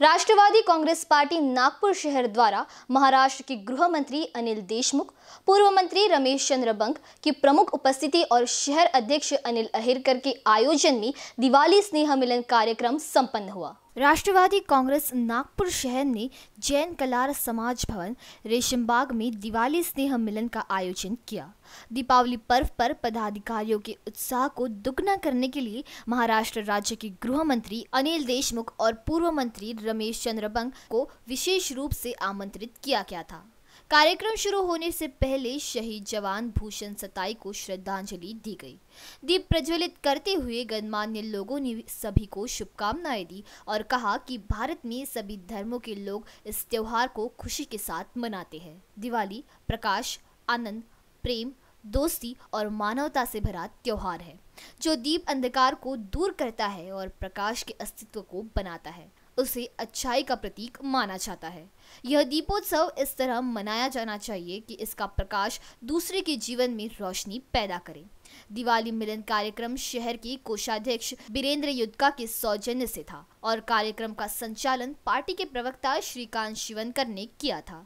राष्ट्रवादी Congress party Nagpur शहर द्वारा महाराष्ट्र के गृह मंत्री अनिल देशमुख पूर्व मंत्री रमेश चंद्र बंग की प्रमुख उपस्थिति और शहर अध्यक्ष अनिल अहिरकर के आयोजन में दिवाली स्नेह मिलन कार्यक्रम संपन्न हुआ राष्ट्रवादी कांग्रेस नागपुर शहर ने जैन कलार समाज भवन रेशमबाग में दिवाली स्नेह मिलन का आयोजन किया दीपावली पर्व पर पदाधिकारियों के उत्साह को दुगना करने के लिए महाराष्ट्र राज्य के गृह मंत्री अनिल देशमुख और पूर्व मंत्री रमेश चंद्रबंग को विशेष रूप से आमंत्रित किया गया था कार्यक्रम शुरू होने से पहले शहीद जवान भूषण सताई को श्रद्धांजलि दी गई दीप प्रज्वलित करते हुए गणमान्य लोगों ने सभी को शुभकामनाएं दी और कहा कि भारत में सभी धर्मों के लोग इस त्योहार को खुशी के साथ मनाते हैं दिवाली प्रकाश आनंद प्रेम दोस्ती और मानवता से भरा त्यौहार है जो दीप अंधकार को दूर करता है और प्रकाश के अस्तित्व को बनाता है उसे अच्छाई का प्रतीक माना जाता है यह दीपोत्सव इस तरह मनाया जाना चाहिए कि इसका प्रकाश दूसरे के जीवन में रोशनी पैदा करे दिवाली मिलन कार्यक्रम शहर के कोषाध्यक्ष बीरेंद्र युद्धका के सौजन्य से था और कार्यक्रम का संचालन पार्टी के प्रवक्ता श्रीकांत शिवनकर ने किया था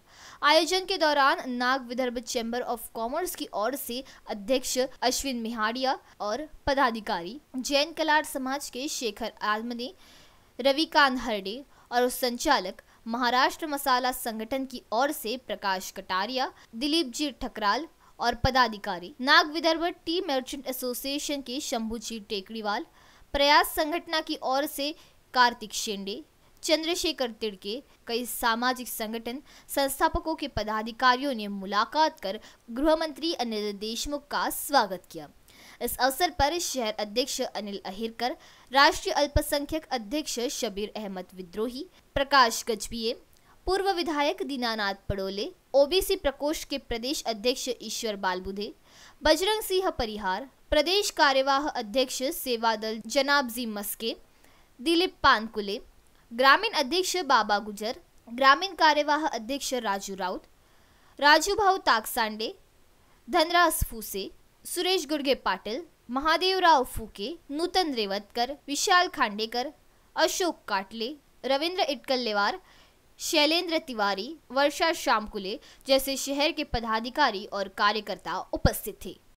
आयोजन के दौरान Nag Vidarbha chamber of commerce की ओर से अध्यक्ष अश्विन मिहाड़िया और पदाधिकारी जैन कलार समाज के शेखर आलम ने रविकांत हरडे और संचालक महाराष्ट्र मसाला संगठन की ओर से प्रकाश कटारिया दिलीप जी ठकराल और पदाधिकारी Nag Vidarbha tea merchant association के शंभुजी टेकड़ीवाल प्रयास संगठना की ओर से कार्तिक शेंडे चंद्रशेखर तिड़के कई सामाजिक संगठन संस्थापकों के पदाधिकारियों ने मुलाकात कर गृह मंत्री अनिल देशमुख का स्वागत किया इस अवसर पर शहर अध्यक्ष अनिल अहिरकर राष्ट्रीय अल्पसंख्यक अध्यक्ष शबीर अहमद विद्रोही प्रकाश गजबिये पूर्व विधायक दीनानाथ पड़ोले ओबीसी प्रकोष्ठ के प्रदेश अध्यक्ष ईश्वर बालबुधे बजरंग सिंह परिहार प्रदेश कार्यवाह अध्यक्ष सेवादल जनाबजी मस्के दिलीप पानकुले ग्रामीण अध्यक्ष बाबा गुजर ग्रामीण कार्यवाह अध्यक्ष राजू राउत राजू भाऊ ताकसांडे धनराज फूसे सुरेश गुडगे महादेव महादेवराव फूके नूतन रेवतकर विशाल खांडेकर अशोक काटले रविंद्र इटकल्लेवार शैलेंद्र तिवारी वर्षा श्यामकुले जैसे शहर के पदाधिकारी और कार्यकर्ता उपस्थित थे